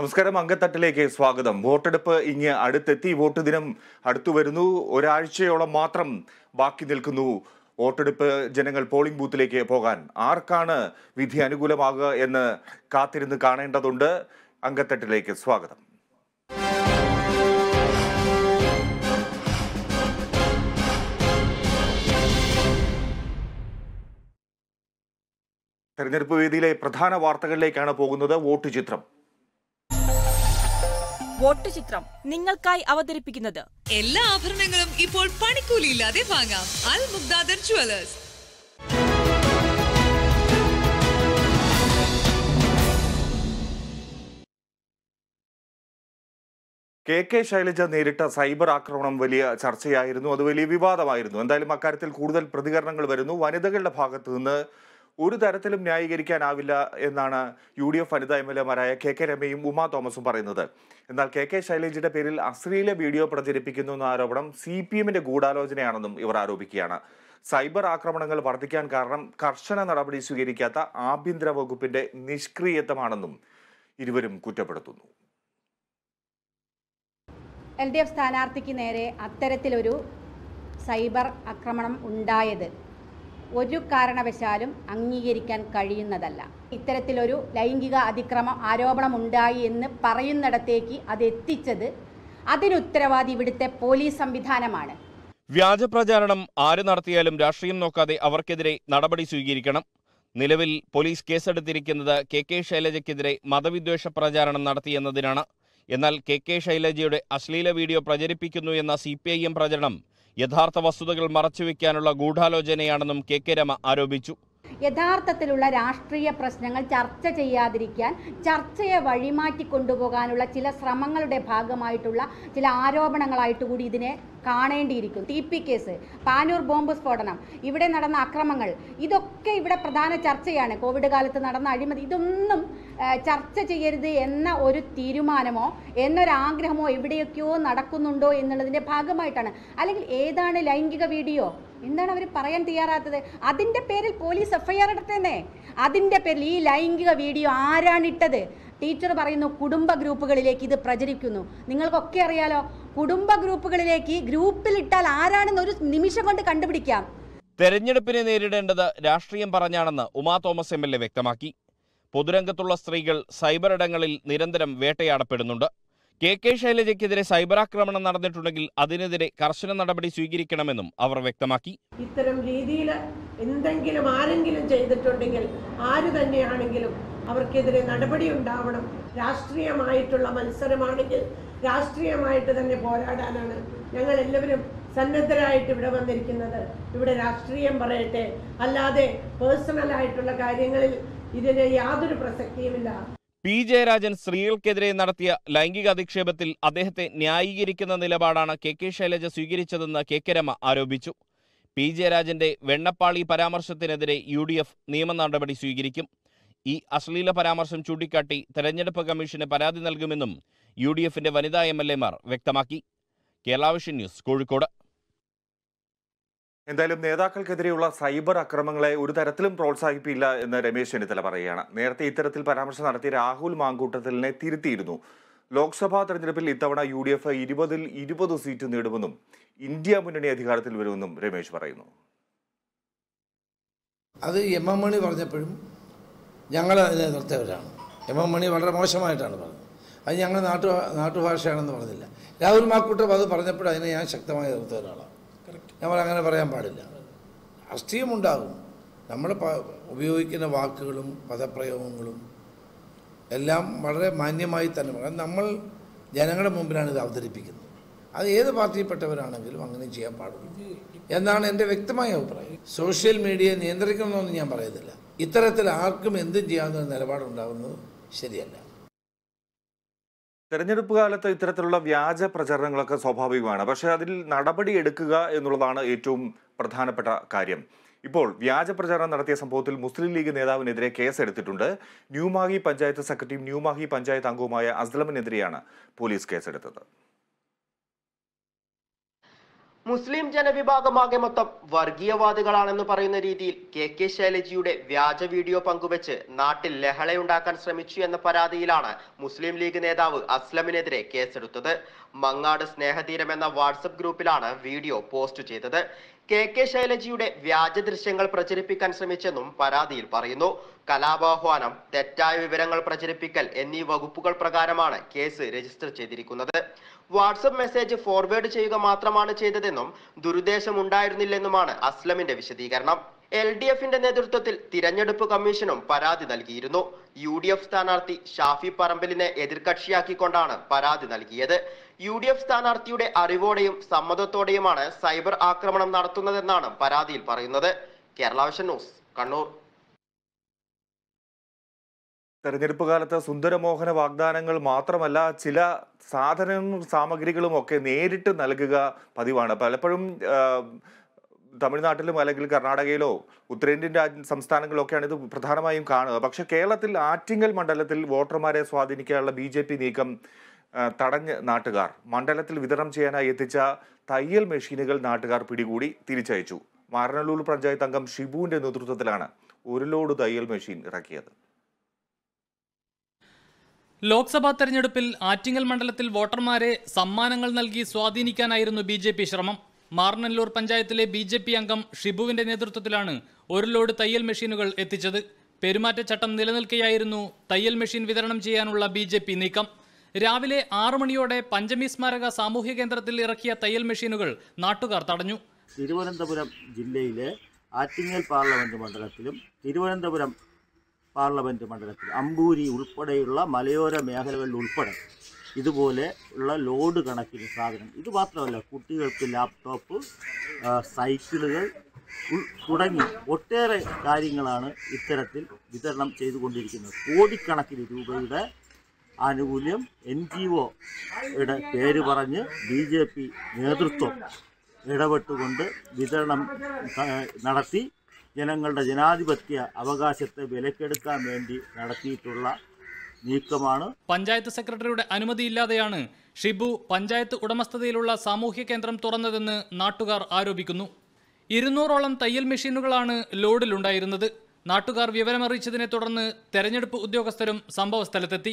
നമസ്കാരം അങ്കത്തട്ടിലേക്ക് സ്വാഗതം വോട്ടെടുപ്പ് ഇങ്ങ് അടുത്തെത്തി വോട്ട് ദിനം അടുത്തു വരുന്നു ഒരാഴ്ചയോളം മാത്രം ബാക്കി നിൽക്കുന്നു വോട്ടെടുപ്പ് ജനങ്ങൾ പോളിംഗ് ബൂത്തിലേക്ക് പോകാൻ ആർക്കാണ് വിധി അനുകൂലമാകുക എന്ന് കാത്തിരുന്ന് കാണേണ്ടതുണ്ട് അങ്കത്തട്ടിലേക്ക് സ്വാഗതം തെരഞ്ഞെടുപ്പ് വേദിയിലെ പ്രധാന വാർത്തകളിലേക്കാണ് പോകുന്നത് വോട്ട് ചിത്രം വോട്ട് ചിത്രം നിങ്ങൾക്കായി അവതരിപ്പിക്കുന്നത് എല്ലാ ആഭരണങ്ങളും ഇപ്പോൾ പണിക്കൂലിയില്ലാതെ വാങ്ങാം അൽ മുഗ്ദാദർ ജുവലേഴ്സ് കെ കെ ശൈലജ നേരിട്ട സൈബർ ആക്രമണം വലിയ ചർച്ചയായിരുന്നു അത് വലിയ വിവാദമായിരുന്നു എന്തായാലും അക്കാര്യത്തിൽ കൂടുതൽ പ്രതികരണങ്ങൾ വരുന്നു വനിതകളുടെ ഭാഗത്ത് നിന്ന് ഒരു തരത്തിലും ന്യായീകരിക്കാനാവില്ല എന്നാണ് യു ഡി എഫ് വനിതാ എം എൽ എമാരായ കെ കെ രമയും ഉമാ തോമസും പറയുന്നത് എന്നാൽ കെ കെ ശൈലജയുടെ പേരിൽ അശ്ലീല വീഡിയോ പ്രചരിപ്പിക്കുന്നു എന്ന ആരോപണം സി പി എമ്മിന്റെ ഗൂഢാലോചനയാണെന്നും ഇവർ ആരോപിക്കുകയാണ് സൈബർ ആക്രമണങ്ങൾ വർദ്ധിക്കാൻ കാരണം കർശന നടപടി സ്വീകരിക്കാത്ത ആഭ്യന്തര വകുപ്പിന്റെ നിഷ്ക്രിയത്വമാണെന്നും ഇരുവരും കുറ്റപ്പെടുത്തുന്നു എൽ ഡി എഫ് സ്ഥാനാർത്ഥിക്ക് നേരെ അത്തരത്തിലൊരു സൈബർ ആക്രമണം ഉണ്ടായത് ഒരു കാരണവശാലും അംഗീകരിക്കാൻ കഴിയുന്നതല്ല ഇത്തരത്തിലൊരു ലൈംഗിക അതിക്രമം ആരോപണം ഉണ്ടായി എന്ന് പറയുന്നിടത്തേക്ക് അത് എത്തിച്ചത് അതിനുത്തരവാദി ഇവിടുത്തെ പോലീസ് സംവിധാനമാണ് വ്യാജ പ്രചാരണം ആര് നടത്തിയാലും രാഷ്ട്രീയം നോക്കാതെ അവർക്കെതിരെ നടപടി സ്വീകരിക്കണം നിലവിൽ പോലീസ് കേസെടുത്തിരിക്കുന്നത് കെ കെ ശൈലജയ്ക്കെതിരെ മതവിദ്വേഷ പ്രചാരണം നടത്തിയെന്നതിനാണ് എന്നാൽ കെ കെ ശൈലജയുടെ അശ്ലീല വീഡിയോ പ്രചരിപ്പിക്കുന്നു എന്ന സി പി ഐ എം പ്രചരണം യഥാർത്ഥ വസ്തുതകൾ മറച്ചുവെക്കാനുള്ള ഗൂഢാലോചനയാണെന്നും കെ കെ രമ ആരോപിച്ചു യഥാർത്ഥത്തിലുള്ള രാഷ്ട്രീയ പ്രശ്നങ്ങൾ ചർച്ച ചെയ്യാതിരിക്കാൻ ചർച്ചയെ വഴിമാറ്റി കൊണ്ടുപോകാനുള്ള ചില ശ്രമങ്ങളുടെ ഭാഗമായിട്ടുള്ള ചില ആരോപണങ്ങളായിട്ട് കൂടി ഇതിനെ കാണേണ്ടിയിരിക്കും T P case Panoor bomb സ്ഫോടനം ഇവിടെ നടന്ന അക്രമങ്ങൾ ഇതൊക്കെ ഇവിടെ പ്രധാന ചർച്ചയാണ് കോവിഡ് കാലത്ത് നടന്ന അഴിമതി ഇതൊന്നും ചർച്ച ചെയ്യരുത് എന്ന ഒരു തീരുമാനമോ എന്നൊരാഗ്രഹമോ എവിടെയൊക്കെയോ നടക്കുന്നുണ്ടോ എന്നുള്ളതിൻ്റെ ഭാഗമായിട്ടാണ് അല്ലെങ്കിൽ ഏതാണ് ലൈംഗിക വീഡിയോ എന്താണ് അവർ പറയാൻ തയ്യാറാത്തത് അതിൻ്റെ പേരിൽ പോലീസ് എഫ്ഐആർ ഇടത്തേന്നേ അതിൻ്റെ പേരിൽ ഈ ലൈംഗിക വീഡിയോ ആരാണിട്ടത് ടീച്ചർ പറയുന്നു കുടുംബ ഗ്രൂപ്പുകളിലേക്ക് ഇത് പ്രചരിക്കുന്നു നിങ്ങൾക്കൊക്കെ അറിയാലോ കുടുംബ ഗ്രൂപ്പുകളിലേക്ക് ഗ്രൂപ്പിൽ ഇട്ടാൽ ആരാണെന്ന് ഒരു നിമിഷം കൊണ്ട് കണ്ടുപിടിക്കാം തെരഞ്ഞെടുപ്പിനെ നേരിടേണ്ടത് രാഷ്ട്രീയം പറഞ്ഞാണെന്ന് ഉമാ തോമസ് എം വ്യക്തമാക്കി പൊതുരംഗത്തുള്ള സ്ത്രീകൾ സൈബർ ഇടങ്ങളിൽ നിരന്തരം വേട്ടയാടപ്പെടുന്നുണ്ട് കെ കെ ശൈലജയ്ക്കെതിരെ സൈബർ ആക്രമണം നടന്നിട്ടുണ്ടെങ്കിൽ അതിനെതിരെ കർശന നടപടി സ്വീകരിക്കണമെന്നും അവർ വ്യക്തമാക്കി ഇത്തരം രീതിയിൽ എന്തെങ്കിലും ആരെങ്കിലും ചെയ്തിട്ടുണ്ടെങ്കിൽ ആര് തന്നെയാണെങ്കിലും അവർക്കെതിരെ നടപടി ഉണ്ടാവണം രാഷ്ട്രീയമായിട്ടുള്ള മത്സരമാണെങ്കിൽ രാഷ്ട്രീയമായിട്ട് തന്നെ പോരാടാനാണ് ഞങ്ങൾ എല്ലാവരും സന്നദ്ധരായിട്ട് ഇവിടെ വന്നിരിക്കുന്നത് ഇവിടെ രാഷ്ട്രീയം പറയട്ടെ അല്ലാതെ പേഴ്സണലായിട്ടുള്ള കാര്യങ്ങളിൽ ഇതിന് യാതൊരു പ്രസക്തിയുമില്ല പി ജയരാജൻ സ്ത്രീകൾക്കെതിരെ നടത്തിയ ലൈംഗിക അധിക്ഷേപത്തിൽ അദ്ദേഹത്തെ ന്യായീകരിക്കുന്ന നിലപാടാണ് കെ കെ ശൈലജ സ്വീകരിച്ചതെന്ന് കെ കെ രമ ആരോപിച്ചു പി ജയരാജന്റെ വെണ്ണപ്പാളി പരാമർശത്തിനെതിരെ യു ഡി എഫ് നിയമ നടപടി സ്വീകരിക്കും ഈ അശ്ലീല പരാമർശം ചൂണ്ടിക്കാട്ടി തെരഞ്ഞെടുപ്പ് കമ്മീഷന് പരാതി നൽകുമെന്നും യു ഡി എഫിന്റെ വനിതാ എം എൽ എമാർ വ്യക്തമാക്കി കേരളാവിഷൻ ന്യൂസ് കോഴിക്കോട് എന്തായാലും നേതാക്കൾക്കെതിരെയുള്ള സൈബർ അക്രമങ്ങളെ ഒരു തരത്തിലും പ്രോത്സാഹിപ്പിക്കില്ല എന്ന് രമേശ് ചെന്നിത്തല പറയുകയാണ് നേരത്തെ ഇത്തരത്തിൽ പരാമർശം നടത്തിയ രാഹുൽ മാങ്കൂട്ടത്തിലിനെ തിരുത്തിയിരുന്നു ലോക്സഭാ തെരഞ്ഞെടുപ്പിൽ ഇത്തവണ യു ഡി എഫ് ഇരുപതിൽ ഇരുപത് സീറ്റ് നേടുമെന്നും ഇന്ത്യ മുന്നണി അധികാരത്തിൽ വരുമെന്നും രമേശ് പറയുന്നു അത് എം എം മണി പറഞ്ഞപ്പോഴും ഞങ്ങൾ അതിനെ നിർത്തിയവരാണ് എം എം മണി വളരെ മോശമായിട്ടാണ് പറഞ്ഞത് അത് ഞങ്ങൾ നാട്ടു നാട്ടുഭാഷയാണെന്ന് പറഞ്ഞില്ല രാഹുൽ മാക്കൂട്ടം അത് പറഞ്ഞപ്പോഴും അതിനെ ഞാൻ ശക്തമായി നിർത്തിയ ഒരാളാണ് നമ്മൾ അങ്ങനെ പറയാൻ പാടില്ല ഉണ്ടാകും നമ്മൾ ഉപയോഗിക്കുന്ന വാക്കുകളും പദപ്രയോഗങ്ങളും എല്ലാം വളരെ മാന്യമായി തന്നെ പറയാം നമ്മൾ ജനങ്ങളുടെ മുമ്പിലാണ് ഇത് അവതരിപ്പിക്കുന്നത് അത് ഏത് പാർട്ടിയിൽപ്പെട്ടവരാണെങ്കിലും അങ്ങനെ ചെയ്യാൻ പാടുള്ളൂ എന്നാണ് എൻ്റെ വ്യക്തമായ അഭിപ്രായം സോഷ്യൽ മീഡിയയെ നിയന്ത്രിക്കണമെന്നൊന്നും ഞാൻ പറയുന്നില്ല ഇത്തരത്തിൽ ആർക്കും എന്തും ചെയ്യാവുന്ന നിലപാടുണ്ടാകുന്നത് ശരിയല്ല തെരഞ്ഞെടുപ്പ് കാലത്ത് ഇത്തരത്തിലുള്ള വ്യാജ പ്രചരണങ്ങളൊക്കെ സ്വാഭാവികമാണ് പക്ഷേ അതിൽ നടപടി എടുക്കുക എന്നുള്ളതാണ് ഏറ്റവും പ്രധാനപ്പെട്ട കാര്യം ഇപ്പോൾ വ്യാജ പ്രചാരണം നടത്തിയ സംഭവത്തിൽ മുസ്ലിം ലീഗ് നേതാവിനെതിരെ കേസെടുത്തിട്ടുണ്ട് ന്യൂമാഹി പഞ്ചായത്ത് സെക്രട്ടറിയും ന്യൂമാഹി പഞ്ചായത്ത് അംഗവുമായ അസ്ലമിനെതിരെയാണ് പോലീസ് കേസെടുത്തത് മുസ്ലിം ജനവിഭാഗമാകെ മൊത്തം വർഗീയവാദികളാണെന്ന് പറയുന്ന രീതിയിൽ കെ കെ ശൈലജിയുടെ വ്യാജ വീഡിയോ പങ്കുവച്ച് നാട്ടിൽ ലഹളയുണ്ടാക്കാൻ ശ്രമിച്ചു എന്ന പരാതിയിലാണ് മുസ്ലിം ലീഗ് നേതാവ് അസ്ലമിനെതിരെ കേസെടുത്തത് മങ്ങാട് സ്നേഹതീരം എന്ന വാട്സപ്പ് ഗ്രൂപ്പിലാണ് വീഡിയോ പോസ്റ്റ് ചെയ്തത് കെ കെ ശൈലജിയുടെ വ്യാജ ദൃശ്യങ്ങൾ പ്രചരിപ്പിക്കാൻ ശ്രമിച്ചെന്നും പരാതിയിൽ പറയുന്നു കലാപാഹ്വാനം തെറ്റായ വിവരങ്ങൾ പ്രചരിപ്പിക്കൽ എന്നീ വകുപ്പുകൾ പ്രകാരമാണ് കേസ് രജിസ്റ്റർ ചെയ്തിരിക്കുന്നത് വാട്സപ്പ് മെസ്സേജ് ഫോർവേഡ് ചെയ്യുക മാത്രമാണ് ചെയ്തതെന്നും ഉണ്ടായിരുന്നില്ലെന്നുമാണ് അസ്ലമിന്റെ വിശദീകരണം എൽ ഡി എഫിന്റെ നേതൃത്വത്തിൽ തിരഞ്ഞെടുപ്പ് കമ്മീഷനും പരാതി നൽകിയിരുന്നു യു ഡി എഫ് സ്ഥാനാർത്ഥി ഷാഫി പറമ്പലിനെ എതിർകക്ഷിയാക്കിക്കൊണ്ടാണ് പരാതി നൽകിയത് യു ഡി എഫ് സ്ഥാനാർത്ഥിയുടെ അറിവോടെയും സമ്മതത്തോടെയുമാണ് സൈബർ ആക്രമണം നടത്തുന്നതെന്നാണ് പരാതിയിൽ പറയുന്നത് കേരള വിഷൻ ന്യൂസ് കണ്ണൂർ തെരഞ്ഞെടുപ്പ് കാലത്ത് സുന്ദരമോഹന വാഗ്ദാനങ്ങൾ മാത്രമല്ല ചില സാധനങ്ങളും സാമഗ്രികളും ഒക്കെ നേരിട്ട് നൽകുക പതിവാണ് പലപ്പോഴും തമിഴ്നാട്ടിലും അല്ലെങ്കിൽ കർണാടകയിലോ ഉത്തരേന്ത്യൻ രാജ്യ സംസ്ഥാനങ്ങളിലൊക്കെയാണ് ഇത് പ്രധാനമായും കാണുക പക്ഷേ കേരളത്തിൽ ആറ്റിങ്ങൽ മണ്ഡലത്തിൽ വോട്ടർമാരെ സ്വാധീനിക്കാനുള്ള ബി നീക്കം തടഞ്ഞ് നാട്ടുകാർ മണ്ഡലത്തിൽ വിതരണം ചെയ്യാനായി എത്തിച്ച തയ്യൽ മെഷീനുകൾ നാട്ടുകാർ പിടികൂടി തിരിച്ചയച്ചു മാരനല്ലൂർ പഞ്ചായത്ത് അംഗം ഷിബുവിന്റെ നേതൃത്വത്തിലാണ് ഒരു ലോഡ് തയ്യൽ മെഷീൻ ഇറക്കിയത് ലോക്സഭാ തെരഞ്ഞെടുപ്പിൽ ആറ്റിങ്ങൽ മണ്ഡലത്തിൽ വോട്ടർമാരെ സമ്മാനങ്ങൾ നൽകി സ്വാധീനിക്കാനായിരുന്നു ബി ശ്രമം മാറനല്ലൂർ പഞ്ചായത്തിലെ ബി ജെ പി അംഗം ഷിബുവിന്റെ നേതൃത്വത്തിലാണ് ഒരു ലോഡ് തയ്യൽ മെഷീനുകൾ എത്തിച്ചത് പെരുമാറ്റച്ചട്ടം നിലനിൽക്കെയായിരുന്നു തയ്യൽ മെഷീൻ വിതരണം ചെയ്യാനുള്ള ബി നീക്കം രാവിലെ ആറു മണിയോടെ പഞ്ചമി സ്മാരക സാമൂഹ്യ കേന്ദ്രത്തിൽ ഇറക്കിയ തയ്യൽ മെഷീനുകൾ നാട്ടുകാർ തടഞ്ഞു തിരുവനന്തപുരം ജില്ലയിലെ ആറ്റിങ്ങൽ പാർലമെന്റ് മണ്ഡലത്തിലും തിരുവനന്തപുരം പാർലമെന്റ് മണ്ഡലത്തിൽ അമ്പൂരി ഉൾപ്പെടെയുള്ള മലയോര മേഖലകളിൽ ഉൾപ്പെടെ ഇതുപോലെ ഉള്ള ലോഡ് കണക്കിന് സാധനം ഇത് മാത്രമല്ല കുട്ടികൾക്ക് ലാപ്ടോപ്പ് സൈക്കിളുകൾ തുടങ്ങി ഒട്ടേറെ കാര്യങ്ങളാണ് ഇത്തരത്തിൽ വിതരണം ചെയ്തുകൊണ്ടിരിക്കുന്നത് കോടിക്കണക്കിന് രൂപയുടെ ആനുകൂല്യം എൻ ജി ഒയുടെ പേര് പറഞ്ഞ് ബി ജെ പി നേതൃത്വം ഇടപെട്ടുകൊണ്ട് വിതരണം നടത്തി ജനങ്ങളുടെ ജനാധിപത്യ അവകാശത്തെ വിലക്കെടുക്കാൻ വേണ്ടി നടത്തിയിട്ടുള്ള നീക്കമാണ് പഞ്ചായത്ത് സെക്രട്ടറിയുടെ അനുമതിയില്ലാതെയാണ് ഷിബു പഞ്ചായത്ത് ഉടമസ്ഥതയിലുള്ള സാമൂഹ്യ കേന്ദ്രം തുറന്നതെന്ന് നാട്ടുകാർ ആരോപിക്കുന്നു ഇരുന്നൂറോളം തയ്യൽ മെഷീനുകളാണ് ലോഡിലുണ്ടായിരുന്നത് നാട്ടുകാർ വിവരമറിയിച്ചതിനെ തുടർന്ന് തെരഞ്ഞെടുപ്പ് ഉദ്യോഗസ്ഥരും സംഭവസ്ഥലത്തെത്തി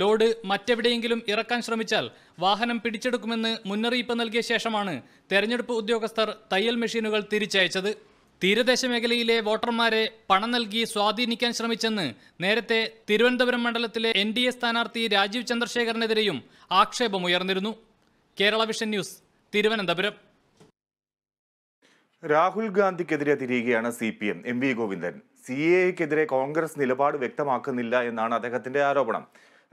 ലോഡ് മറ്റെവിടെയെങ്കിലും ഇറക്കാൻ ശ്രമിച്ചാൽ വാഹനം പിടിച്ചെടുക്കുമെന്ന് മുന്നറിയിപ്പ് നൽകിയ ശേഷമാണ് തെരഞ്ഞെടുപ്പ് ഉദ്യോഗസ്ഥർ തയ്യൽ മെഷീനുകൾ തിരിച്ചയച്ചത് തീരദേശ മേഖലയിലെ വോട്ടർമാരെ പണം നൽകി സ്വാധീനിക്കാൻ ശ്രമിച്ചെന്ന് നേരത്തെ തിരുവനന്തപുരം മണ്ഡലത്തിലെ എൻ ഡി എ സ്ഥാനാർത്ഥി രാജീവ് ചന്ദ്രശേഖരനെതിരെയും ആക്ഷേപമുയർന്നിരുന്നു കേരള വിഷൻ ന്യൂസ് തിരുവനന്തപുരം രാഹുൽ ഗാന്ധിക്കെതിരെ തിരിയുകയാണ് C P M M V Govindan C എക്കെതിരെ കോൺഗ്രസ് നിലപാട് വ്യക്തമാക്കുന്നില്ല എന്നാണ് അദ്ദേഹത്തിന്റെ ആരോപണം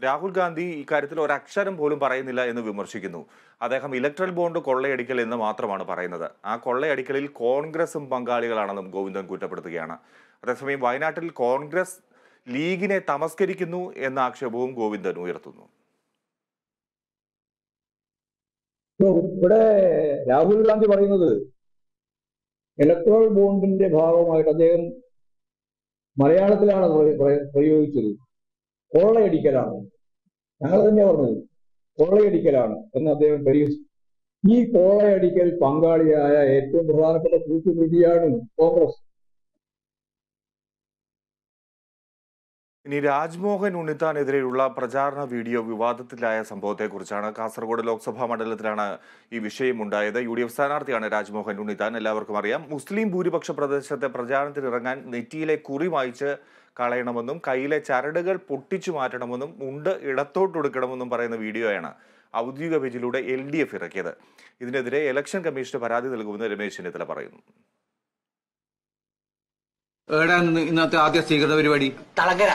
രാഹുൽ ഗാന്ധി ഇക്കാര്യത്തിൽ ഒരക്ഷരം പോലും പറയുന്നില്ല എന്ന് വിമർശിക്കുന്നു അദ്ദേഹം ഇലക്ട്രൽ ബോണ്ട് കൊള്ളയടിക്കൽ എന്ന് മാത്രമാണ് പറയുന്നത് ആ കൊള്ളയടിക്കലിൽ കോൺഗ്രസും പങ്കാളികളാണെന്നും ഗോവിന്ദൻ കുറ്റപ്പെടുത്തുകയാണ് അതേസമയം വയനാട്ടിൽ കോൺഗ്രസ് ലീഗിനെ തമസ്കരിക്കുന്നു എന്ന ആക്ഷേപവും ഗോവിന്ദൻ ഉയർത്തുന്നു ഇവിടെ രാഹുൽ ഗാന്ധി പറയുന്നത് ഇലക്ട്രോൾ ബോണ്ടിന്റെ ഭാഗമായിട്ട് അദ്ദേഹം മലയാളത്തിലാണ് പ്രയോഗിച്ചത് കൊള്ളയടിക്കലാണ് ഞങ്ങൾ തന്നെ പറഞ്ഞത് കൊള്ളയടിക്കലാണ് എന്ന് അദ്ദേഹം തെളിയിച്ചു ഈ കോളയടിക്കൽ പങ്കാളിയായ ഏറ്റവും പ്രധാനപ്പെട്ട കൂട്ടുപ്രതിയാണ് കോൺഗ്രസ് ഇനി രാജ്മോഹൻ ഉണ്ണിത്താനെതിരെയുള്ള പ്രചാരണ വീഡിയോ വിവാദത്തിലായ സംഭവത്തെക്കുറിച്ചാണ് കാസർഗോഡ് ലോക്സഭാ മണ്ഡലത്തിലാണ് ഈ വിഷയം ഉണ്ടായത് യു ഡി എഫ് സ്ഥാനാർത്ഥിയാണ് രാജ്മോഹൻ ഉണ്ണിത്താൻ എല്ലാവർക്കും അറിയാം മുസ്ലിം ഭൂരിപക്ഷ പ്രദേശത്തെ പ്രചാരണത്തിനിറങ്ങാൻ നെറ്റിയിലെ കുറി വായിച്ച് കളയണമെന്നും കയ്യിലെ ചരടുകൾ പൊട്ടിച്ചു മാറ്റണമെന്നും മുണ്ട് ഇടത്തോട്ട് എടുക്കണമെന്നും പറയുന്ന വീഡിയോയാണ് ഔദ്യോഗിക പേജിലൂടെ എൽ ഡി എഫ് ഇറക്കിയത് ഇതിനെതിരെ ഇലക്ഷൻ കമ്മീഷന് പരാതി നൽകുമെന്ന് രമേശ് ചെന്നിത്തല പറയുന്നു ഇന്നത്തെ ആദ്യ സ്വീകരണ പരിപാടി തളങ്കര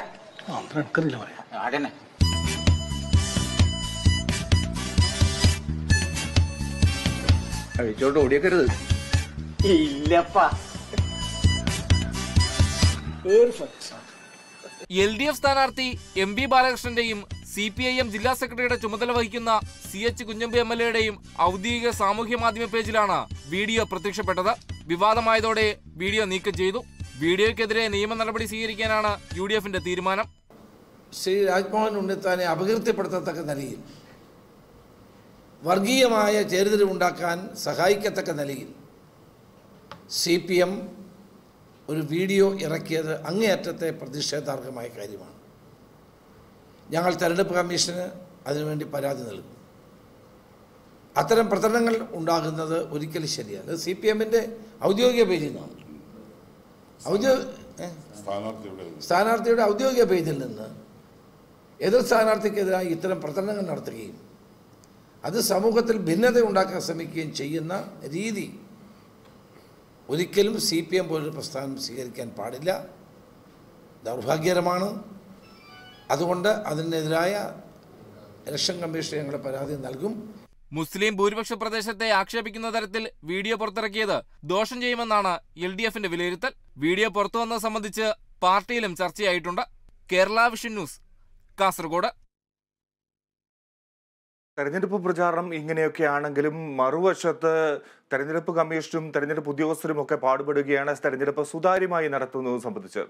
കഴിച്ചോണ്ട് ഇല്ലപ്പാ എൽ ഡി എഫ് സ്ഥാനാർത്ഥി എം വി ബാലകൃഷ്ണന്റെയും സി പി ഐ എം ജില്ലാ സെക്രട്ടറിയുടെ ചുമതല വഹിക്കുന്ന C H Kunhambi M L എയുടെയും ഔദ്യോഗിക സാമൂഹ്യ മാധ്യമ പേജിലാണ് വീഡിയോ പ്രത്യക്ഷപ്പെട്ടത് വിവാദമായതോടെ വീഡിയോ നീക്കം ചെയ്തു വീഡിയോയ്ക്കെതിരെ നിയമ നടപടി സ്വീകരിക്കാനാണ് യു ഡി എഫിന്റെ തീരുമാനം ശ്രീ രാജ്മോഹൻ ഉണ്ണിത്താനെ അപകീർത്തിപ്പെടുത്തത്തക്ക നിലയിൽ വർഗീയമായ ചേരിതിരിവുണ്ടാക്കാൻ സഹായിക്കത്തക്ക നിലയിൽ സി പി എം ഒരു വീഡിയോ ഇറക്കിയത് അങ്ങേയറ്റത്തെ പ്രതിഷേധാർഹമായ കാര്യമാണ് ഞങ്ങൾ തെരഞ്ഞെടുപ്പ് കമ്മീഷന് അതിനുവേണ്ടി പരാതി നൽകും അത്തരം പ്രകടനങ്ങൾ ഉണ്ടാകുന്നത് ഒരിക്കലും ശരിയല്ല സി പി എമ്മിൻ്റെ ഔദ്യോഗിക പേജിൽ നിന്നാണ് ഔദ്യോഗിക സ്ഥാനാർത്ഥിയുടെ ഔദ്യോഗിക പേജിൽ നിന്ന് എതിർ സ്ഥാനാർത്ഥിക്കെതിരായി ഇത്തരം പ്രകടനങ്ങൾ നടത്തുകയും അത് സമൂഹത്തിൽ ഭിന്നത ഉണ്ടാക്കാൻ ശ്രമിക്കുകയും ചെയ്യുന്ന രീതി ഒരിക്കലും സി പി എം പോലൊരു പ്രസ്ഥാനം സ്വീകരിക്കാൻ പാടില്ല ദൗർഭാഗ്യകരമാണ് അതുകൊണ്ട് അതിനെതിരായ ഇലക്ഷൻ കമ്മീഷൻ ഞങ്ങളുടെ പരാതി നൽകും മുസ്ലിം ഭൂരിപക്ഷ പ്രദേശത്തെ ആക്ഷേപിക്കുന്ന തരത്തിൽ വീഡിയോ പുറത്തിറക്കിയത് ദോഷം ചെയ്യുമെന്നാണ് എൽ ഡി എഫിന്റെ വിലയിരുത്തൽ വീഡിയോ പുറത്തുവന്നത് സംബന്ധിച്ച് പാർട്ടിയിലും ചർച്ചയായിട്ടുണ്ട് കേരള വിഷൻ ന്യൂസ് കാസർഗോഡ് തെരഞ്ഞെടുപ്പ് പ്രചാരണം ഇങ്ങനെയൊക്കെ ആണെങ്കിലും മറുവശത്ത് തെരഞ്ഞെടുപ്പ് കമ്മീഷനും തെരഞ്ഞെടുപ്പ് ഉദ്യോഗസ്ഥരും ഒക്കെ പാടുപെടുകയാണ് തെരഞ്ഞെടുപ്പ് സുതാര്യമായി നടത്തുന്നത് സംബന്ധിച്ച്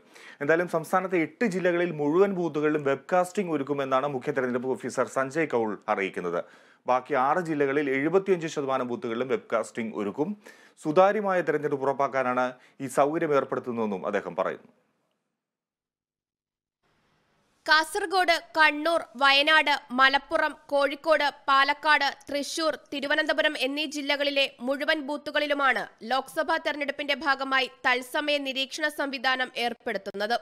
എന്തായാലും സംസ്ഥാനത്തെ എട്ട് ജില്ലകളിൽ മുഴുവൻ ബൂത്തുകളിലും വെബ്കാസ്റ്റിംഗ് ഒരുക്കുമെന്നാണ് മുഖ്യ തെരഞ്ഞെടുപ്പ് ഓഫീസർ സഞ്ജയ് കൗൾ അറിയിക്കുന്നത് ബാക്കി ആറ് ജില്ലകളിൽ എഴുപത്തിയഞ്ച് ശതമാനം ബൂത്തുകളിലും വെബ്കാസ്റ്റിംഗ് ഒരുക്കും സുതാര്യമായ തെരഞ്ഞെടുപ്പ് ഉറപ്പാക്കാനാണ് ഈ സൗകര്യം ഏർപ്പെടുത്തുന്നതെന്നും അദ്ദേഹം പറയുന്നു കാസർഗോഡ് കണ്ണൂർ വയനാട് മലപ്പുറം കോഴിക്കോട് പാലക്കാട് തൃശൂർ തിരുവനന്തപുരം എന്നീ ജില്ലകളിലെ മുഴുവൻ ബൂത്തുകളിലുമാണ് ലോക്സഭാ തെരഞ്ഞെടുപ്പിന്റെ ഭാഗമായി തത്സമയ നിരീക്ഷണ സംവിധാനം ഏർപ്പെടുത്തുന്നത്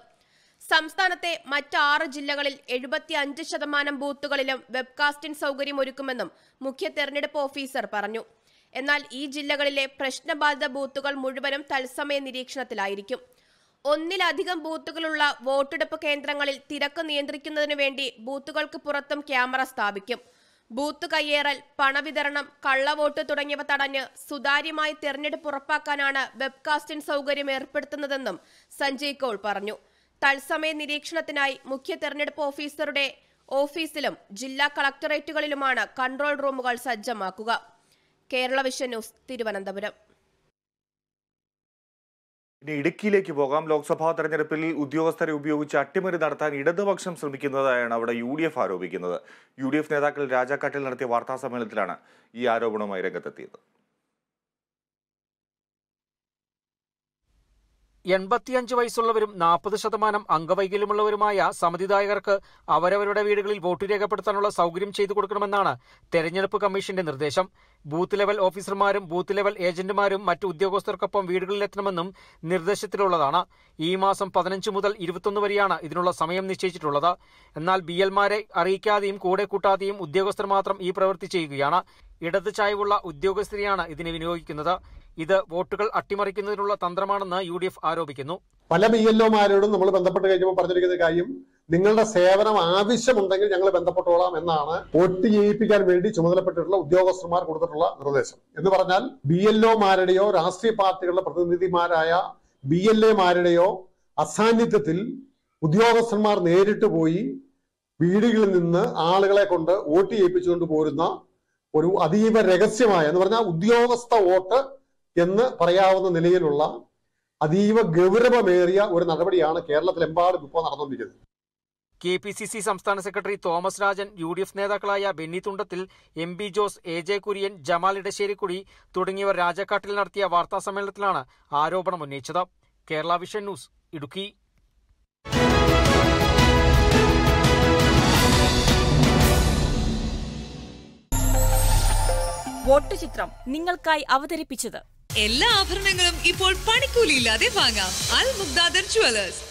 സംസ്ഥാനത്തെ മറ്റ് ആറ് ജില്ലകളിൽ അഞ്ച് ശതമാനം ബൂത്തുകളിലും വെബ്കാസ്റ്റിംഗ് സൗകര്യം ഒരുക്കുമെന്നും മുഖ്യ തെരഞ്ഞെടുപ്പ് ഓഫീസർ പറഞ്ഞു എന്നാൽ ഈ ജില്ലകളിലെ പ്രശ്നബാധിത ബൂത്തുകൾ മുഴുവനും തത്സമയ നിരീക്ഷണത്തിലായിരിക്കും ഒന്നിലധികം ബൂത്തുകളുള്ള വോട്ടെടുപ്പ് കേന്ദ്രങ്ങളിൽ തിരക്ക് നിയന്ത്രിക്കുന്നതിനു വേണ്ടി ബൂത്തുകൾക്ക് പുറത്തും ക്യാമറ സ്ഥാപിക്കും ബൂത്ത് കയ്യേറൽ പണവിതരണം കള്ളവോട്ട് തുടങ്ങിയവ തടഞ്ഞ് സുതാര്യമായി തെരഞ്ഞെടുപ്പ് ഉറപ്പാക്കാനാണ് വെബ്കാസ്റ്റിംഗ് സൗകര്യം ഏർപ്പെടുത്തുന്നതെന്നും സഞ്ജയ് കോൾ പറഞ്ഞു തത്സമയ നിരീക്ഷണത്തിനായി മുഖ്യ തെരഞ്ഞെടുപ്പ് ഓഫീസറുടെ ഓഫീസിലും ജില്ലാ കളക്ടറേറ്റുകളിലുമാണ് കൺട്രോൾ റൂമുകൾ സജ്ജമാക്കുക കേരള വിഷൻ ന്യൂസ് തിരുവനന്തപുരം ഇനി ഇടുക്കിയിലേക്ക് പോകാം ലോക്സഭാ തെരഞ്ഞെടുപ്പിൽ ഉദ്യോഗസ്ഥരെ ഉപയോഗിച്ച് അട്ടിമറി നടത്താൻ ഇടതുപക്ഷം ശ്രമിക്കുന്നതായാണ് അവിടെ യു ഡി എഫ് ആരോപിക്കുന്നത് യു ഡി എഫ് നേതാക്കൾ രാജാക്കാട്ടിൽ നടത്തിയ വാർത്താ സമ്മേളനത്തിലാണ് ഈ ആരോപണവുമായി രംഗത്തെത്തിയത് എൺപത്തിയഞ്ച് വയസ്സുള്ളവരും നാൽപ്പത് ശതമാനം അംഗവൈകല്യമുള്ളവരുമായ സമിതിദായകർക്ക് അവരവരുടെ വീടുകളിൽ വോട്ട് രേഖപ്പെടുത്താനുള്ള സൗകര്യം ചെയ്തു കൊടുക്കണമെന്നാണ് തെരഞ്ഞെടുപ്പ് കമ്മീഷന്റെ നിർദ്ദേശം ബൂത്ത് ലെവൽ ഓഫീസർമാരും ബൂത്ത് ലെവൽ ഏജന്റുമാരും മറ്റു ഉദ്യോഗസ്ഥർക്കൊപ്പം വീടുകളിലെത്തണമെന്നും നിർദ്ദേശത്തിലുള്ളതാണ് ഈ മാസം പതിനഞ്ച് മുതൽ ഇരുപത്തൊന്ന് വരെയാണ് ഇതിനുള്ള സമയം നിശ്ചയിച്ചിട്ടുള്ളത് എന്നാൽ ബി എൽമാരെ അറിയിക്കാതെയും കൂടെ കൂട്ടാതെയും ഉദ്യോഗസ്ഥർ മാത്രം ഈ പ്രവൃത്തി ചെയ്യുകയാണ് ഇടത് ചായവുള്ള ഉദ്യോഗസ്ഥരെയാണ് ഇതിനെ വിനിയോഗിക്കുന്നത് ഇത് വോട്ടുകൾ അട്ടിമറിക്കുന്നതിനുള്ള തന്ത്രമാണെന്ന് യു ആരോപിക്കുന്നു പല ബി ഒമാരോടും നമ്മൾ ബന്ധപ്പെട്ട് കഴിഞ്ഞപ്പോൾ പറഞ്ഞിരിക്കുന്ന കാര്യം നിങ്ങളുടെ സേവനം ആവശ്യമുണ്ടെങ്കിൽ ഞങ്ങൾ ബന്ധപ്പെട്ടോളാം എന്നാണ് വോട്ട് ചെയ്യിപ്പിക്കാൻ വേണ്ടി ചുമതലപ്പെട്ടിട്ടുള്ള ഉദ്യോഗസ്ഥന്മാർ കൊടുത്തിട്ടുള്ള നിർദ്ദേശം എന്ന് പറഞ്ഞാൽ ബി ഒമാരുടെയോ രാഷ്ട്രീയ പാർട്ടികളുടെ പ്രതിനിധിമാരായ ബി എൽ എമാരുടെയോ അസാന്നിധ്യത്തിൽ ഉദ്യോഗസ്ഥന്മാർ നേരിട്ട് പോയി വീടുകളിൽ നിന്ന് ആളുകളെ കൊണ്ട് വോട്ട് ചെയ്യിപ്പിച്ചുകൊണ്ട് പോരുന്ന ഒരു അതീവ രഹസ്യമായ എന്ന് പറഞ്ഞാൽ ഉദ്യോഗസ്ഥ വോട്ട് എന്ന് പറയാവുന്ന നിലയിലുള്ള അതീവ ഗൗരവമേറിയ ഒരു നടപടിയാണ് കേരളത്തിലെമ്പാടും ഇപ്പോൾ നടന്നുകൊണ്ടിരിക്കുന്നത് കെ പി സി സി സംസ്ഥാന secretary Thomas Rajan U D F നേതാക്കളായ Benny Thundathil M B Jose A J Kurian Jamal Edasserikudy തുടങ്ങിയവർ രാജാക്കാട്ടിൽ നടത്തിയ വാർത്താസമ്മേളനത്തിലാണ് ആരോപണം ഉന്നയിച്ചത് Kerala Vision News Idukki vote ചിത്രം നിങ്ങൾക്കായി അവതരിപ്പിച്ചത് എല്ലാ ആഭരണങ്ങളും ഇപ്പോൾ പണിക്കൂലിയില്ലാതെ വാങ്ങാം അൽ മുഗ്ദാദർ ജുവലേഴ്സ്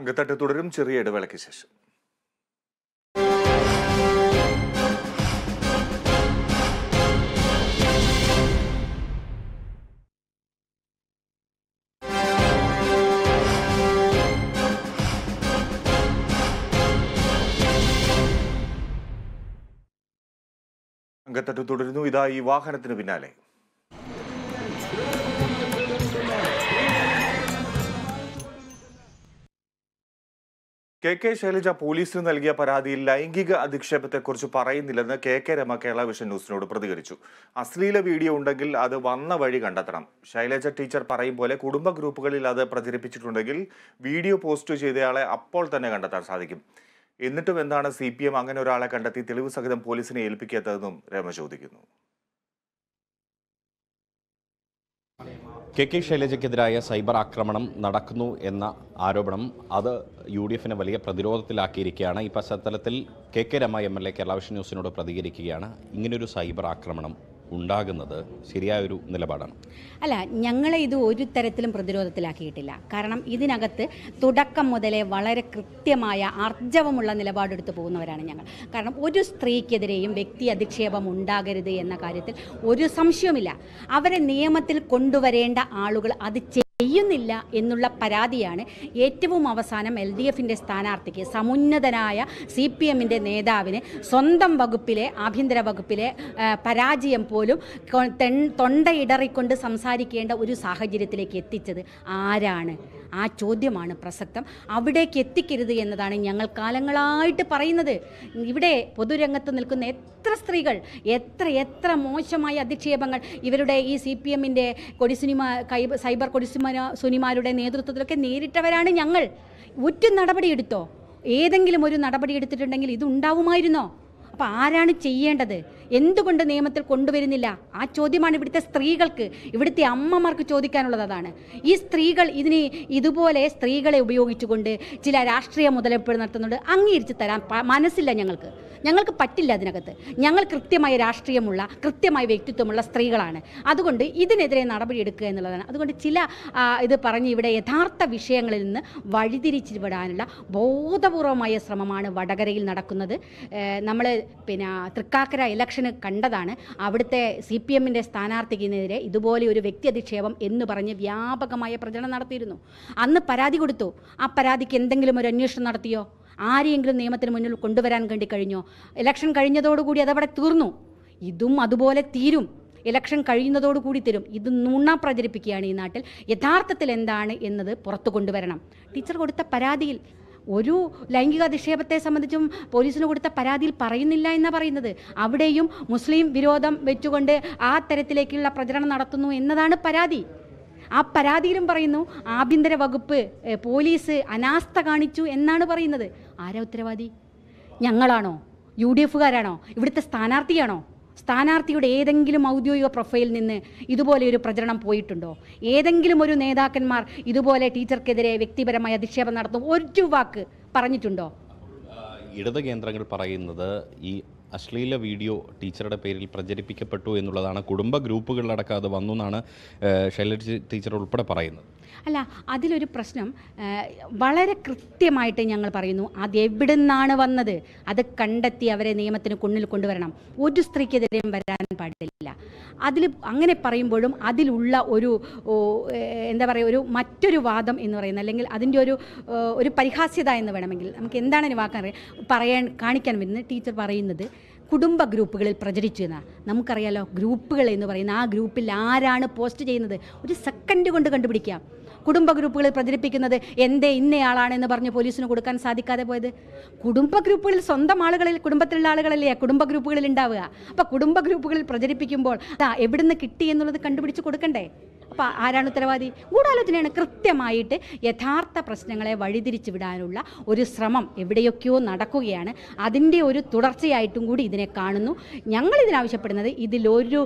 അങ്കത്തട്ട് തുടരും ചെറിയ ഇടവേളയ്ക്ക് ശേഷം ഗത്തട്ട് തുടരുന്നു ഇതാ ഈ വാഹനത്തിന് പിന്നാലെ കെ കെ ശൈലജ പോലീസിന് നൽകിയ പരാതിയിൽ ലൈംഗിക അധിക്ഷേപത്തെക്കുറിച്ച് പറയുന്നില്ലെന്ന് K K Rama Kerala Vision ന്യൂസിനോട് പ്രതികരിച്ചു അശ്ലീല വീഡിയോ ഉണ്ടെങ്കിൽ അത് വന്ന വഴി കണ്ടെത്തണം ശൈലജ ടീച്ചർ പറയും പോലെ കുടുംബ ഗ്രൂപ്പുകളിൽ അത് പ്രചരിപ്പിച്ചിട്ടുണ്ടെങ്കിൽ വീഡിയോ പോസ്റ്റ് ചെയ്തയാളെ അപ്പോൾ തന്നെ കണ്ടെത്താൻ സാധിക്കും എന്നിട്ടും എന്താണ് സി പി എം അങ്ങനെ ഒരാളെ കണ്ടെത്തി തെളിവ് സഹിതം പോലീസിനെ ഏൽപ്പിക്കാത്തതെന്നും രമ ചോദിക്കുന്നു കെ കെ ശൈലജയ്ക്കെതിരായ സൈബർ ആക്രമണം നടക്കുന്നു എന്ന ആരോപണം അത് യു ഡി എഫിനെ വലിയ പ്രതിരോധത്തിലാക്കിയിരിക്കുകയാണ് ഈ പശ്ചാത്തലത്തിൽ K K Rama M L A Kerala ന്യൂസിനോട് പ്രതികരിക്കുകയാണ് ഇങ്ങനൊരു സൈബർ ആക്രമണം ഉണ്ടാകുന്നത് ഒരു നിലപാടാണ് അല്ല ഞങ്ങളെ ഇത് ഒരു തരത്തിലും പ്രതിരോധത്തിലാക്കിയിട്ടില്ല കാരണം ഇതിനകത്ത് തുടക്കം മുതലേ വളരെ കൃത്യമായ ആർജവമുള്ള നിലപാടെടുത്ത് പോകുന്നവരാണ് ഞങ്ങൾ കാരണം ഒരു സ്ത്രീക്കെതിരെയും വ്യക്തി അധിക്ഷേപം ഉണ്ടാകരുത് എന്ന കാര്യത്തിൽ ഒരു സംശയവുമില്ല അവരെ നിയമത്തിൽ കൊണ്ടുവരേണ്ട ആളുകൾ അത് ചെയ്യുന്നില്ല എന്നുള്ള പരാതിയാണ് ഏറ്റവും അവസാനം എൽ ഡി എഫിൻ്റെ സ്ഥാനാർത്ഥിക്ക് സമുന്നതനായ സി പി എമ്മിൻ്റെ നേതാവിന് സ്വന്തം വകുപ്പിലെ ആഭ്യന്തര വകുപ്പിലെ പരാജയം പോലും തൊണ്ടയിടറിക്കൊണ്ട് സംസാരിക്കേണ്ട ഒരു സാഹചര്യത്തിലേക്ക് എത്തിച്ചത് ആരാണ് ആ ചോദ്യമാണ് പ്രസക്തം അവിടേക്ക് എത്തിക്കരുത് എന്നതാണ് ഞങ്ങൾ കാലങ്ങളായിട്ട് പറയുന്നത് ഇവിടെ പൊതുരംഗത്ത് നിൽക്കുന്ന എത്ര സ്ത്രീകൾ എത്ര എത്ര മോശമായ അധിക്ഷേപങ്ങൾ ഇവരുടെ ഈ സി പി എമ്മിൻ്റെ കൊടിസുനിമ സൈബർ കൊടിസുമ സുനിമാരുടെ നേതൃത്വത്തിലൊക്കെ നേരിട്ടവരാണ് ഞങ്ങൾ ഒറ്റ നടപടിയെടുത്തോ ഏതെങ്കിലും ഒരു നടപടി എടുത്തിട്ടുണ്ടെങ്കിൽ ഇത് അപ്പോൾ ആരാണ് ചെയ്യേണ്ടത് എന്തുകൊണ്ട് നിയമത്തിൽ കൊണ്ടുവരുന്നില്ല ആ ചോദ്യമാണ് ഇവിടുത്തെ സ്ത്രീകൾക്ക് ഇവിടുത്തെ അമ്മമാർക്ക് ചോദിക്കാനുള്ളത് അതാണ് ഈ സ്ത്രീകൾ ഇതിന് ഇതുപോലെ സ്ത്രീകളെ ഉപയോഗിച്ചുകൊണ്ട് ചില രാഷ്ട്രീയ മുതലെപ്പ് നടത്തുന്നുണ്ട് അംഗീകരിച്ച് തരാൻ മനസ്സില്ല ഞങ്ങൾക്ക് ഞങ്ങൾക്ക് പറ്റില്ല അതിനകത്ത് ഞങ്ങൾ കൃത്യമായ രാഷ്ട്രീയമുള്ള കൃത്യമായ വ്യക്തിത്വമുള്ള സ്ത്രീകളാണ് അതുകൊണ്ട് ഇതിനെതിരെ നടപടിയെടുക്കുക എന്നുള്ളതാണ് അതുകൊണ്ട് ചില ഇത് പറഞ്ഞ് ഇവിടെ യഥാർത്ഥ വിഷയങ്ങളിൽ നിന്ന് വഴിതിരിച്ചുവിടാനുള്ള ബോധപൂർവമായ ശ്രമമാണ് വടകരയിൽ നടക്കുന്നത് നമ്മൾ പിന്നെ തൃക്കാക്കര ഇലക്ഷൻ ഇലക്ഷന് കണ്ടതാണ് അവിടുത്തെ സി പി എമ്മിൻ്റെ സ്ഥാനാർത്ഥിക്കുന്നതിനെതിരെ ഇതുപോലെ ഒരു വ്യക്തി അധിക്ഷേപം എന്ന് പറഞ്ഞ് വ്യാപകമായ പ്രചരണം നടത്തിയിരുന്നു അന്ന് പരാതി കൊടുത്തു ആ പരാതിക്ക് എന്തെങ്കിലും ഒരു അന്വേഷണം നടത്തിയോ ആരെയെങ്കിലും നിയമത്തിന് മുന്നിൽ കൊണ്ടുവരാൻ വേണ്ടി കഴിഞ്ഞോ ഇലക്ഷൻ കഴിഞ്ഞതോടുകൂടി അതവിടെ തീർന്നു ഇതും അതുപോലെ തീരും ഇലക്ഷൻ കഴിയുന്നതോടുകൂടി തരും ഇത് നുണ പ്രചരിപ്പിക്കുകയാണ് ഈ നാട്ടിൽ യഥാർത്ഥത്തിൽ എന്താണ് എന്നത് പുറത്തു കൊണ്ടുവരണം ടീച്ചർ കൊടുത്ത പരാതിയിൽ ഒരു ലൈംഗിക അധിക്ഷേപത്തെ സംബന്ധിച്ചും പോലീസിന് കൊടുത്ത പരാതിയിൽ പറയുന്നില്ല എന്ന് പറയുന്നത് അവിടെയും മുസ്ലിം വിരോധം വെച്ചുകൊണ്ട് ആ തരത്തിലേക്കുള്ള പ്രചരണം നടത്തുന്നു എന്നതാണ് പരാതി ആ പരാതിയിലും പറയുന്നു ആഭ്യന്തര വകുപ്പ് പോലീസ് അനാസ്ഥ കാണിച്ചു എന്നാണ് പറയുന്നത് ആരാ ഉത്തരവാദി ഞങ്ങളാണോ യു ഡി എഫുകാരാണോ ഇവിടുത്തെ സ്ഥാനാർത്ഥിയാണോ സ്ഥാനാർത്ഥിയുടെ ഏതെങ്കിലും ഔദ്യോഗിക പ്രൊഫൈലിൽ നിന്ന് ഇതുപോലെ ഒരു പ്രചരണം പോയിട്ടുണ്ടോ ഏതെങ്കിലും ഒരു നേതാക്കന്മാർ ഇതുപോലെ ടീച്ചർക്കെതിരെ വ്യക്തിപരമായ അധിക്ഷേപം നടത്തും ഒരു വാക്ക് പറഞ്ഞിട്ടുണ്ടോ ഇടത് കേന്ദ്രങ്ങൾ പറയുന്നത് ഈ അശ്ലീല വീഡിയോ ടീച്ചറുടെ പേരിൽ പ്രചരിപ്പിക്കപ്പെട്ടു എന്നുള്ളതാണ് കുടുംബ ഗ്രൂപ്പുകളിലടക്കം അത് വന്നു എന്നാണ് ശൈലജ ടീച്ചർ ഉൾപ്പെടെ പറയുന്നത് അല്ല അതിലൊരു പ്രശ്നം വളരെ കൃത്യമായിട്ട് ഞങ്ങൾ പറയുന്നു അത് എവിടെ നിന്നാണ് വന്നത് അത് കണ്ടെത്തി അവരെ നിയമത്തിന് കുന്നിൽ കൊണ്ടുവരണം ഒരു സ്ത്രീക്കെതിരെയും വരാൻ പാടില്ല അതിൽ അങ്ങനെ പറയുമ്പോഴും അതിലുള്ള ഒരു എന്താ പറയുക ഒരു മറ്റൊരു വാദം എന്ന് പറയുന്നത് അല്ലെങ്കിൽ അതിൻ്റെ ഒരു ഒരു പരിഹാസ്യത എന്ന് വേണമെങ്കിൽ നമുക്ക് എന്താണ് ഇനി വാക്കാൻ പറയാൻ കാണിക്കാൻ വരുന്നത് ടീച്ചർ പറയുന്നത് കുടുംബ ഗ്രൂപ്പുകളിൽ പ്രചരിച്ചു എന്നാണ് നമുക്കറിയാലോ ഗ്രൂപ്പുകൾ എന്ന് പറയുന്ന ആ ഗ്രൂപ്പിൽ ആരാണ് പോസ്റ്റ് ചെയ്യുന്നത് ഒരു സെക്കൻഡ് കൊണ്ട് കണ്ടുപിടിക്കാം കുടുംബ ഗ്രൂപ്പുകളിൽ പ്രചരിപ്പിക്കുന്നത് എൻ്റെ ഇന്നയാളാണെന്ന് പറഞ്ഞ് പോലീസിന് കൊടുക്കാൻ സാധിക്കാതെ പോയത് കുടുംബ ഗ്രൂപ്പുകളിൽ സ്വന്തം ആളുകളിൽ കുടുംബത്തിലുള്ള ആളുകളല്ലേ കുടുംബ ഗ്രൂപ്പുകളിൽ ഉണ്ടാവുക അപ്പോൾ കുടുംബ ഗ്രൂപ്പുകളിൽ പ്രചരിപ്പിക്കുമ്പോൾ അതാ എവിടുന്ന് കിട്ടി എന്നുള്ളത് കണ്ടുപിടിച്ച് കൊടുക്കണ്ടേ അപ്പോൾ ആരാണ് ഉത്തരവാദി ഗൂഢാലോചനയാണ് കൃത്യമായിട്ട് യഥാർത്ഥ പ്രശ്നങ്ങളെ വഴിതിരിച്ചു വിടാനുള്ള ഒരു ശ്രമം എവിടെയൊക്കെയോ നടക്കുകയാണ് അതിൻ്റെ ഒരു തുടർച്ചയായിട്ടും കൂടി ഇതിനെ കാണുന്നു ഞങ്ങൾ ഇതിനാവശ്യപ്പെടുന്നത് ഇതിലൊരു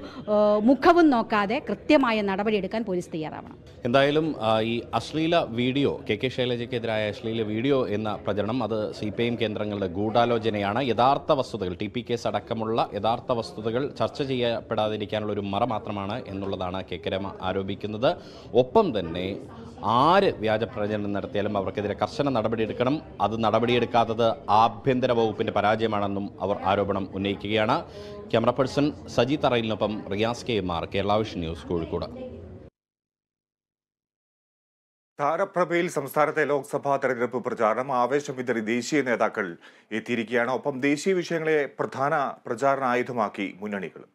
മുഖവും നോക്കാതെ കൃത്യമായ നടപടിയെടുക്കാൻ പോലീസ് തയ്യാറാവണം എന്തായാലും ഈ അശ്ലീല വീഡിയോ കെ കെ ശൈലജയ്ക്കെതിരായ അശ്ലീല വീഡിയോ എന്ന പ്രചരണം അത് സി പി ഐ എം കേന്ദ്രങ്ങളുടെ ഗൂഢാലോചനയാണ് യഥാർത്ഥ വസ്തുതകൾ ടി പി കേസ് അടക്കമുള്ള യഥാർത്ഥ വസ്തുതകൾ ചർച്ച ചെയ്യപ്പെടാതിരിക്കാനുള്ള ഒരു മറ മാത്രമാണ് എന്നുള്ളതാണ് കെ കെ രമ ആരോപിക്കുന്നത് ശ്രമിക്കുന്നത് ഒപ്പം തന്നെ ആര് വ്യാജ പ്രചരണം നടത്തിയാലും അവർക്കെതിരെ കർശന നടപടിയെടുക്കണം അത് നടപടിയെടുക്കാത്തത് ആഭ്യന്തര വകുപ്പിൻ്റെ പരാജയമാണെന്നും അവർ ആരോപണം ഉന്നയിക്കുകയാണ് ക്യാമറ പേഴ്സൺ സജി തറയിലിനൊപ്പം Riyas K M R News Kozhikode താരപ്രഭയിൽ സംസ്ഥാനത്തെ ലോക്സഭാ തെരഞ്ഞെടുപ്പ് പ്രചാരണം ആവേശം വിതറി ദേശീയ നേതാക്കൾ എത്തിയിരിക്കുകയാണ് ഒപ്പം ദേശീയ വിഷയങ്ങളെ പ്രധാന പ്രചാരണ ആയുധമാക്കി മുന്നണികളും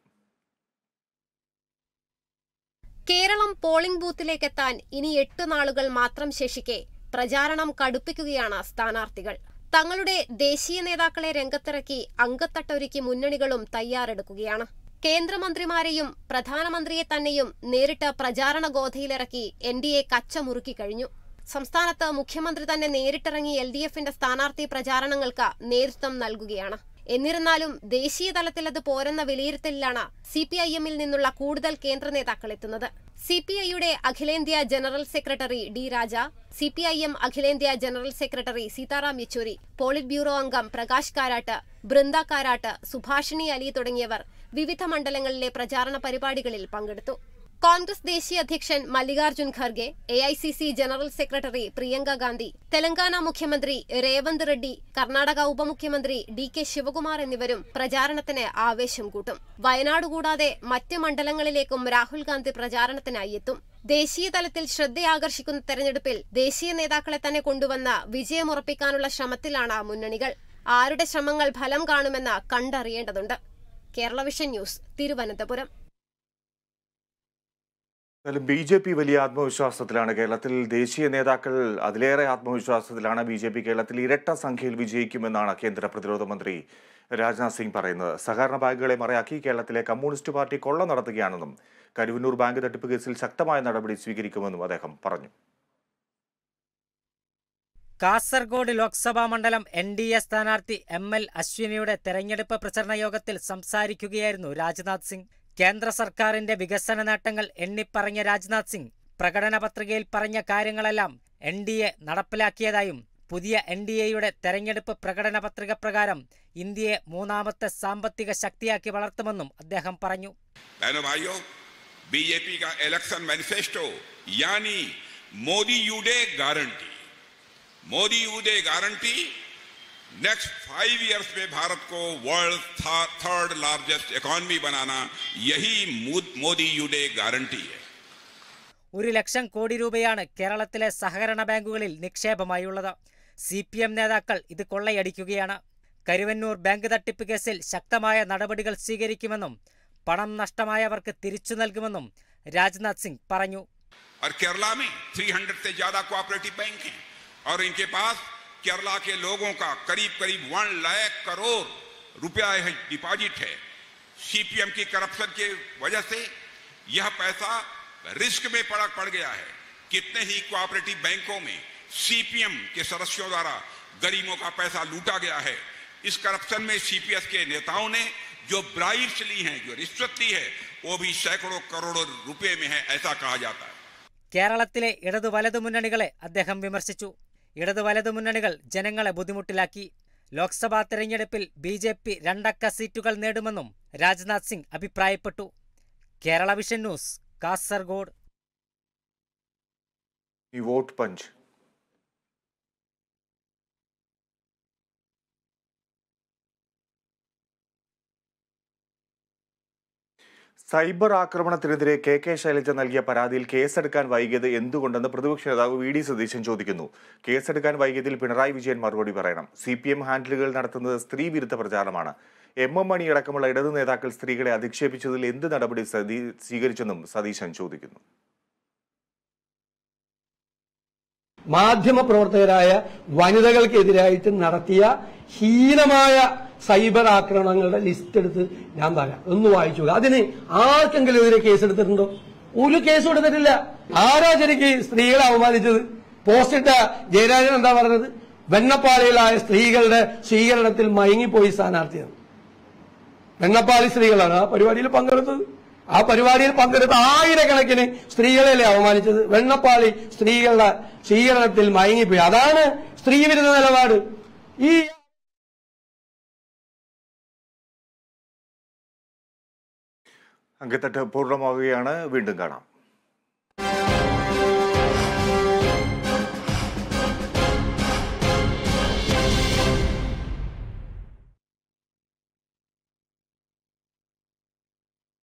കേരളം പോളിംഗ് ബൂത്തിലേക്കെത്താൻ ഇനി എട്ട് നാളുകൾ മാത്രം ശേഷിക്കെ പ്രചാരണം കടുപ്പിക്കുകയാണ് സ്ഥാനാർത്ഥികൾ തങ്ങളുടെ ദേശീയ നേതാക്കളെ രംഗത്തിറക്കി അംഗത്തട്ടൊരുക്കി മുന്നണികളും തയ്യാറെടുക്കുകയാണ് കേന്ദ്രമന്ത്രിമാരെയും പ്രധാനമന്ത്രിയെ തന്നെയും നേരിട്ട് പ്രചാരണ ഗോധയിലിറക്കി എൻ ഡി എ കച്ചമുറുക്കി കഴിഞ്ഞു സംസ്ഥാനത്ത് മുഖ്യമന്ത്രി തന്നെ നേരിട്ടിറങ്ങി എൽ ഡി എഫിന്റെ സ്ഥാനാർത്ഥി പ്രചാരണങ്ങൾക്ക് നേതൃത്വം നൽകുകയാണ് എന്നിരുന്നാലും ദേശീയ തലത്തിൽ അത് പോരെന്ന വിലയിരുത്തലിലാണ് സി പി ഐ എമ്മിൽ നിന്നുള്ള കൂടുതൽ കേന്ദ്ര നേതാക്കൾ എത്തുന്നത് സി പി ഐയുടെ അഖിലേന്ത്യാ general secretary D Raja C P I M അഖിലേന്ത്യാ general secretary Sitaram Yechury polit bureau അംഗം പ്രകാശ് കാരാട്ട് ബൃന്ദ കാരാട്ട് സുഭാഷിണി അലി തുടങ്ങിയവർ വിവിധ മണ്ഡലങ്ങളിലെ പ്രചാരണ പരിപാടികളിൽ പങ്കെടുത്തു കോൺഗ്രസ് ദേശീയ അധ്യക്ഷൻ Mallikarjun Kharge A I C C general secretary Priyanka Gandhi Telangana മുഖ്യമന്ത്രി രേവന്ത് റെഡ്ഡി കർണാടക ഉപമുഖ്യമന്ത്രി ഡി കെ ശിവകുമാർ എന്നിവരും പ്രചാരണത്തിന് ആവേശം കൂട്ടും വയനാട് കൂടാതെ മറ്റ് മണ്ഡലങ്ങളിലേക്കും രാഹുൽ ഗാന്ധി പ്രചാരണത്തിനായി എത്തും ദേശീയ തലത്തിൽ ശ്രദ്ധയാകർഷിക്കുന്ന തെരഞ്ഞെടുപ്പിൽ ദേശീയ നേതാക്കളെ തന്നെ കൊണ്ടുവന്ന വിജയമുറപ്പിക്കാനുള്ള ശ്രമത്തിലാണ് മുന്നണികൾ ആരുടെ ശ്രമങ്ങൾ ഫലം കാണുമെന്ന് കണ്ടറിയേണ്ടതുണ്ട് കേരള വിഷൻ ന്യൂസ് തിരുവനന്തപുരം എന്തായാലും ബി ജെ പി വലിയ ആത്മവിശ്വാസത്തിലാണ് കേരളത്തിൽ ദേശീയ നേതാക്കൾ അതിലേറെ ആത്മവിശ്വാസത്തിലാണ് ബി ജെ പി കേരളത്തിൽ ഇരട്ട സംഖ്യയിൽ വിജയിക്കുമെന്നാണ് കേന്ദ്ര പ്രതിരോധ മന്ത്രി രാജ്നാഥ് സിംഗ് പറയുന്നത് സഹകരണ ബാങ്കുകളെ മറയാക്കി കേരളത്തിലെ കമ്മ്യൂണിസ്റ്റ് പാർട്ടി കൊള്ള നടത്തുകയാണെന്നും കരുവന്നൂർ ബാങ്ക് തട്ടിപ്പ് കേസിൽ ശക്തമായ നടപടി സ്വീകരിക്കുമെന്നും അദ്ദേഹം പറഞ്ഞു കാസർഗോഡ് ലോക്സഭാ മണ്ഡലം എൻ ഡി എ സ്ഥാനാർത്ഥി എം എൽ അശ്വിനിയുടെ തെരഞ്ഞെടുപ്പ് പ്രചരണ യോഗത്തിൽ സംസാരിക്കുകയായിരുന്നു രാജ്നാഥ് സിംഗ് കേന്ദ്ര സർക്കാരിന്റെ വികസന നേട്ടങ്ങൾ എണ്ണിപ്പറഞ്ഞ രാജ്നാഥ് സിംഗ് പ്രകടന പത്രികയിൽ പറഞ്ഞ കാര്യങ്ങളെല്ലാം എൻ ഡി എ നടപ്പിലാക്കിയതായും പുതിയ എൻ ഡി എയുടെ തെരഞ്ഞെടുപ്പ് പ്രകടന പത്രിക പ്രകാരം ഇന്ത്യയെ മൂന്നാമത്തെ സാമ്പത്തിക ശക്തിയാക്കി വളർത്തുമെന്നും അദ്ദേഹം പറഞ്ഞു മാനിഫെസ്റ്റോ മോദി യുഡേ മോദി യുഡേ नेक्स्ट फाइव इयर्स में भारत को वर्ल्ड थर्ड लार्जेस्ट इकोनॉमी बनाना यही മോദി गारंटी है ഒരു ലക്ഷം കോടി രൂപയാണ് കേരളത്തിലെ സഹകരണ ബാങ്കുകളിൽ നിക്ഷേപമായുള്ളത് സി പി എം നേതാക്കൾ ഇത് കൊള്ളയടിക്കുകയാണ് കരുവന്നൂർ ബാങ്ക് തട്ടിപ്പ് കേസിൽ ശക്തമായ നടപടികൾ സ്വീകരിക്കുമെന്നും പണം നഷ്ടമായവർക്ക് തിരിച്ചു നൽകുമെന്നും രാജ്നാഥ് സിംഗ് പറഞ്ഞു केरला के लोगों का करीब करीब वन लाख करोड़ रुपया डिपॉजिट है सीपीएम की करप्शन के वजह से यह पैसा रिस्क में पड़ा पड़ गया है कितने ही कोऑपरेटिव बैंकों में सीपीएम के सदस्यों द्वारा गरीबों का पैसा लूटा गया है इस करप्शन में सीपीएस के नेताओं ने जो ब्राइब्स ली हैं जो रिश्वत ली है वो भी सैकड़ों करोड़ों रुपए में है ऐसा कहा जाता है केरल ഇടതു വലതു മുന്നണികളെ അദ്ദേഹം ഇടതു വലതു മുന്നണികൾ ജനങ്ങളെ ബുദ്ധിമുട്ടിലാക്കി ലോക്സഭാ തെരഞ്ഞെടുപ്പിൽ ബി ജെ പി രണ്ടക്ക സീറ്റുകൾ നേടുമെന്നും രാജ്നാഥ് സിംഗ് അഭിപ്രായപ്പെട്ടു കേരള വിഷൻ ന്യൂസ് കാസർഗോഡ് ഈ വോട്ട് പഞ്ച് സൈബർ ആക്രമണത്തിനെതിരെ കെ കെ ശൈലജ നൽകിയ പരാതിയിൽ കേസെടുക്കാൻ വൈകിയത് എന്തുകൊണ്ടെന്ന് പ്രതിപക്ഷ നേതാവ് വി ഡി സതീശൻ ചോദിക്കുന്നു കേസെടുക്കാൻ വൈകിയതിൽ പിണറായി വിജയൻ മറുപടി പറയണം സി പി എം ഹാൻഡിലുകൾ നടത്തുന്നത് സ്ത്രീ വിരുദ്ധ പ്രചാരണമാണ് എം എം മണി അടക്കമുള്ള ഇടത് നേതാക്കൾ സ്ത്രീകളെ അധിക്ഷേപിച്ചതിൽ എന്ത് നടപടി സ്വീകരിച്ചെന്നും സതീശൻ ചോദിക്കുന്നു മാധ്യമപ്രവർത്തകരായ വനിതകൾക്കെതിരായിട്ട് നടത്തിയ ഹീനമായ സൈബർ ആക്രമണങ്ങളുടെ ലിസ്റ്റ് എടുത്ത് ഞാൻ തരാം ഒന്ന് വായിച്ചു അതിന് ആർക്കെങ്കിലും ഇതിനെ കേസ് എടുത്തിട്ടുണ്ടോ ഒരു കേസും എടുത്തിട്ടില്ല ആരാ ശരിക്ക് സ്ത്രീകളെ അവമാനിച്ചത് പോസ്റ്റിട്ട ജയരാജൻ എന്താ പറഞ്ഞത് വെണ്ണപ്പാളികളായ സ്ത്രീകളുടെ സ്വീകരണത്തിൽ മയങ്ങിപ്പോയി സ്ഥാനാർത്ഥിയാണ് വെണ്ണപ്പാളി സ്ത്രീകളാണ് ആ പരിപാടിയിൽ പങ്കെടുത്തത് ആ പരിപാടിയിൽ പങ്കെടുത്ത ആയിരക്കണക്കിന് സ്ത്രീകളെയല്ലേ അവമാനിച്ചത് വെണ്ണപ്പാളി സ്ത്രീകളുടെ സ്വീകരണത്തിൽ മയങ്ങിപ്പോയി അതാണ് സ്ത്രീവിരുദ്ധ നിലപാട് ഈ അങ്കത്തട്ട് പൂർണ്ണമാവുകയാണ് വീണ്ടും കാണാം